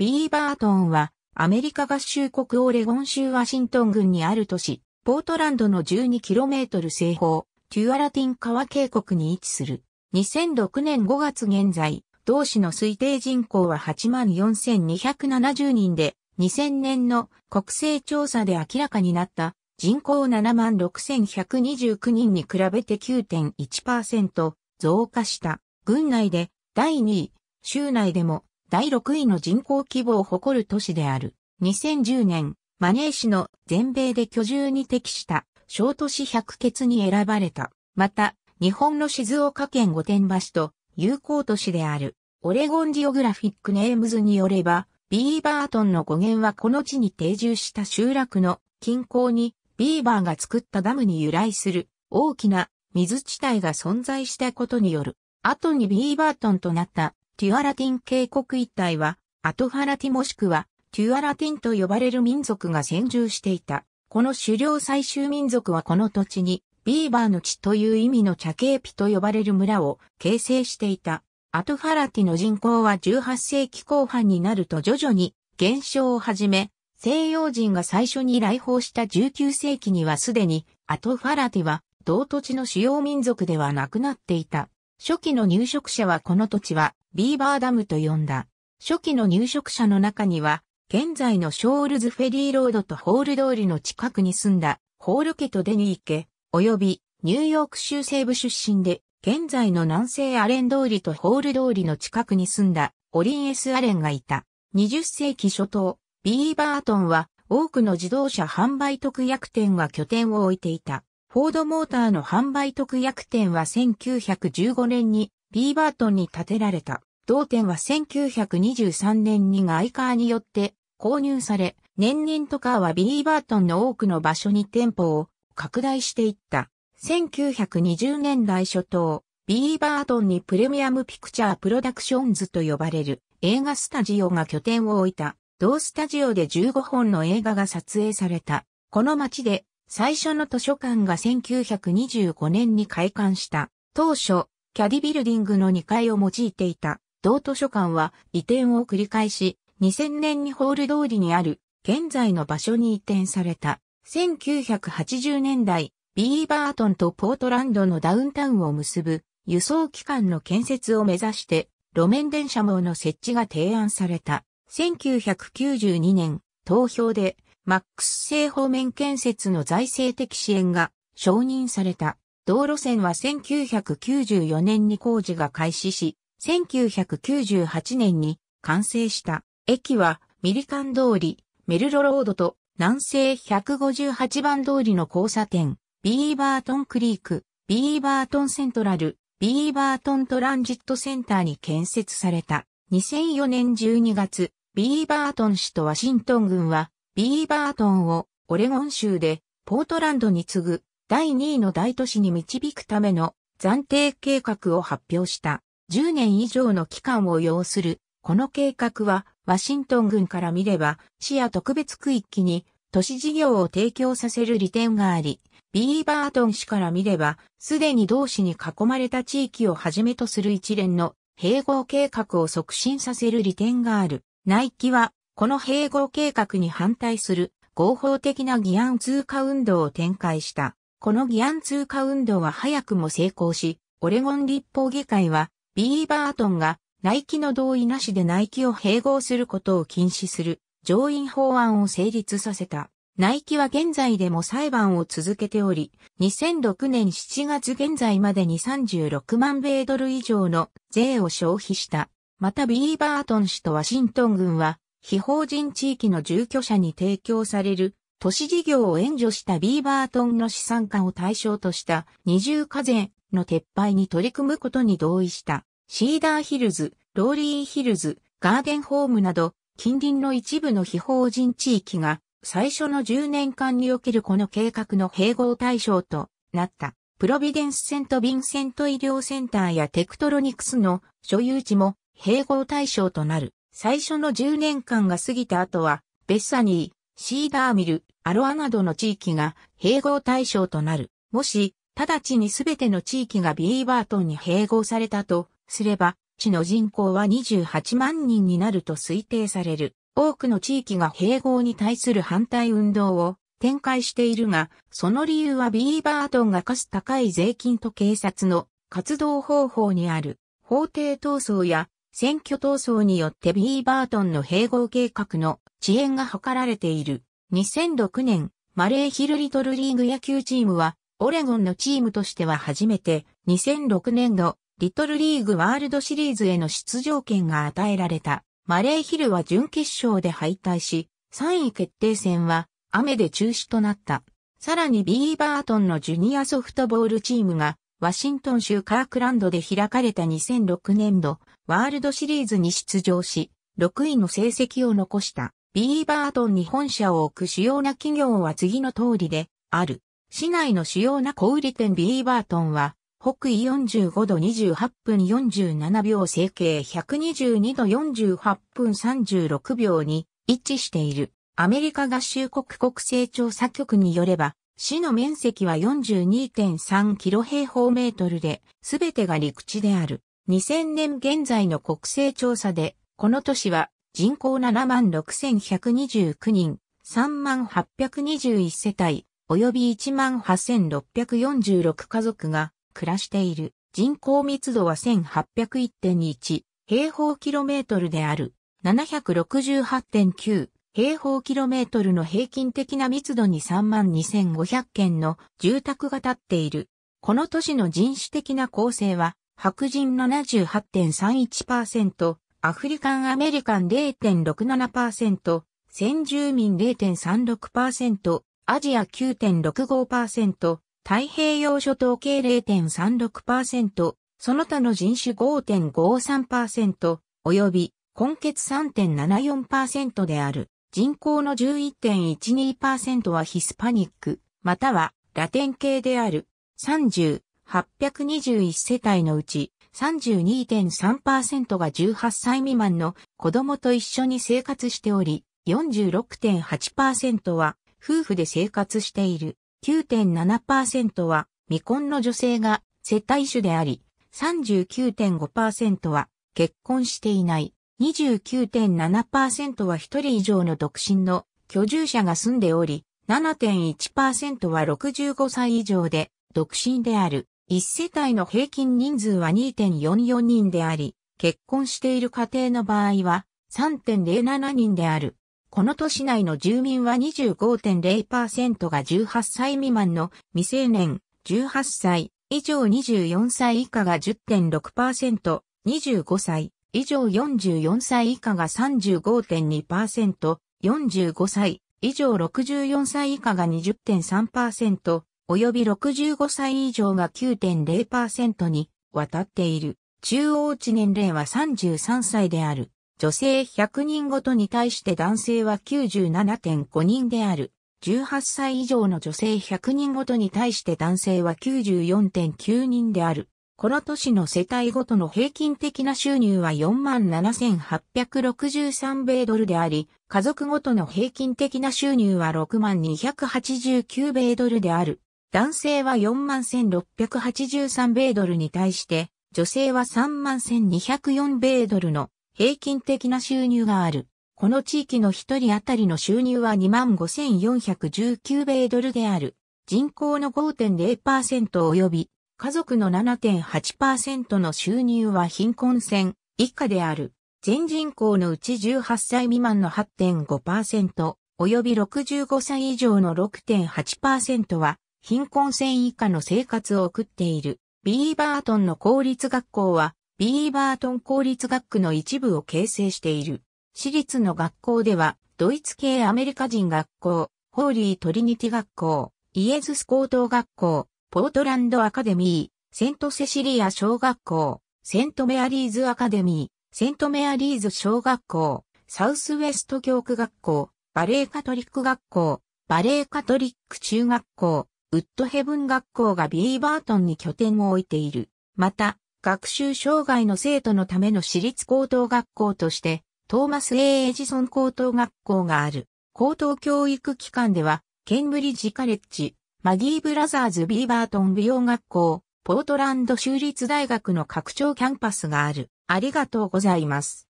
ビーバートンは、アメリカ合衆国オレゴン州ワシントン郡にある都市、ポートランドの 12km 西方、テュアラティン川渓谷に位置する。2006年5月現在、同市の推定人口は84,270人で、2000年の国勢調査で明らかになった人口76,129人に比べて9.1%増加した。郡内で第2位、州内でも第6位の人口規模を誇る都市である。2010年、マネー市の全米で居住に適した小都市百欠に選ばれた。また、日本の静岡県御殿場市と友好都市である。オレゴンジオグラフィックネームズによれば、ビーバートンの語源はこの地に定住した集落の近郊にビーバーが作ったダムに由来する大きな水地帯が存在したことによる。後にビーバートンとなったテュアラティン渓谷一帯は、アトハラティもしくは、テュアラティンと呼ばれる民族が先住していた。この狩猟採集民族はこの土地に、ビーバーの地という意味の茶系ーピと呼ばれる村を形成していた。アトハラティの人口は18世紀後半になると徐々に減少を始め、西洋人が最初に来訪した19世紀にはすでにアトファラティは同土地の主要民族ではなくなっていた。初期の入植者はこの土地はビーバーダムと呼んだ。初期の入植者の中には、現在のショールズフェリーロードとホール通りの近くに住んだホール家とデニー家、及びニューヨーク州西部出身で、現在の南西アレン通りとホール通りの近くに住んだオリン・エス・アレンがいた。20世紀初頭、ビーバートンは多くの自動車販売特約店が拠点を置いていた。フォードモーターの販売特約店は1915年にビーバートンに建てられた。同店は1923年に外カーによって購入され、年々とカーはビーバートンの多くの場所に店舗を拡大していった。1920年代初頭、ビーバートンにプレミアムピクチャープロダクションズと呼ばれる映画スタジオが拠点を置いた。同スタジオで15本の映画が撮影された。この街で最初の図書館が1925年に開館した。当初、キャディビルディングの2階を用いていた同図書館は移転を繰り返し、2000年にホール通りにある現在の場所に移転された。1980年代、ビーバートンとポートランドのダウンタウンを結ぶ輸送機関の建設を目指して路面電車網の設置が提案された。1992年、投票でマックス製方面建設の財政的支援が承認された。道路線は1994年に工事が開始し、1998年に完成した。駅はミリカン通り、メルロロードと南西158番通りの交差点、ビーバートンクリーク、ビーバートンセントラル、ビーバートントランジットセンターに建設された。2004年12月、ビーバートン市とワシントン郡はビーバートンをオレゴン州でポートランドに次ぐ第2位の大都市に導くための暫定計画を発表した。10年以上の期間を要する。この計画はワシントン軍から見れば市や特別区域に都市事業を提供させる利点があり、ビーバートン市から見れば、すでに同市に囲まれた地域をはじめとする一連の併合計画を促進させる利点がある。ナイキはこの併合計画に反対する合法的な議案通過運動を展開した。この議案通過運動は早くも成功し、オレゴン立法議会はビーバートンがナイキの同意なしでナイキを併合することを禁止する上院法案を成立させた。ナイキは現在でも裁判を続けており、2006年7月現在までに36万米ドル以上の税を消費した。またビーバートン氏とワシントン軍は非法人地域の住居者に提供される都市事業を援助したビーバートンの資産家を対象とした二重課税の撤廃に取り組むことに同意したシーダーヒルズ、ローリーヒルズ、ガーデンホームなど近隣の一部の非法人地域が最初の10年間におけるこの計画の併合対象となったプロビデンスセント・ヴィンセント医療センターやテクトロニクスの所有地も併合対象となる。最初の10年間が過ぎた後は、ベッサニー、シーダーミル、アロアなどの地域が併合対象となる。もし、直ちにすべての地域がビーバートンに併合されたとすれば、地の人口は28万人になると推定される。多くの地域が併合に対する反対運動を展開しているが、その理由はビーバートンが課す高い税金と警察の活動方法にある法廷闘争や選挙闘争によってビーバートンの併合計画の遅延が図られている。2006年、マレーヒルリトルリーグ野球チームは、オレゴンのチームとしては初めて、2006年度、リトルリーグワールドシリーズへの出場権が与えられた。マレーヒルは準決勝で敗退し、3位決定戦は雨で中止となった。さらにビーバートンのジュニアソフトボールチームがワシントン州カークランドで開かれた2006年度ワールドシリーズに出場し、6位の成績を残したビーバートンに本社を置く主要な企業は次の通りである。市内の主要な小売店ビーバートンは、北緯45度28分47秒整形122度48分36秒に位置している。アメリカ合衆国国勢調査局によれば、市の面積は42.3キロ平方メートルで、すべてが陸地である。2000年現在の国勢調査で、この都市は人口7万6129人、3万821世帯、及び1万8646家族が暮らしている。人口密度は1801.1平方キロメートルである。768.9平方キロメートルの平均的な密度に32,500件の住宅が建っている。この都市の人種的な構成は白人78.31%、アフリカンアメリカン0.67%、先住民0.36%、アジア9.65%、太平洋諸島系0.36%、その他の人種5.53%、及び、根血3.74%である。人口の11.12%はヒスパニック、またはラテン系である。30、821世帯のうち32.3%が18歳未満の子供と一緒に生活しており、46.8%は夫婦で生活している。9.7%は未婚の女性が世帯主であり、39.5%は結婚していない。29.7%は1人以上の独身の居住者が住んでおり、7.1%は65歳以上で独身である。一世帯の平均人数は2.44人であり、結婚している家庭の場合は3.07人である。この都市内の住民は25.0%が18歳未満の未成年、18歳以上24歳以下が10.6%、25歳以上44歳以下が35.2%、45歳以上64歳以下が20.3%、及び65歳以上が9.0%にわたっている。中央値年齢は33歳である。女性100人ごとに対して男性は97.5人である。18歳以上の女性100人ごとに対して男性は94.9人である。この年の世帯ごとの平均的な収入は47,863米ドルであり、家族ごとの平均的な収入は6289米ドルである。男性は41,683米ドルに対して、女性は31,204米ドルの平均的な収入がある。この地域の一人当たりの収入は25,419米ドルである。人口の5.0%及び、家族の7.8%の収入は貧困線以下である。全人口のうち18歳未満の8.5%、及び65歳以上の6.8%は貧困線以下の生活を送っている。ビーバートンの公立学校は、ビーバートン公立学区の一部を形成している。私立の学校では、ドイツ系アメリカ人学校、ホーリートリニティ学校、イエズス高等学校、ポートランドアカデミー、セントセシリア小学校、セントメアリーズアカデミー、セントメアリーズ小学校、サウスウェスト教区学校、バレーカトリック学校、バレーカトリック中学校、ウッドヘブン学校がビーバートンに拠点を置いている。また、学習障害の生徒のための私立高等学校として、トーマス・エイジソン高等学校がある。高等教育機関では、ケンブリッジカレッジ、マギーブラザーズ・ビーバートン美容学校、ポートランド州立大学の拡張キャンパスがある。ありがとうございます。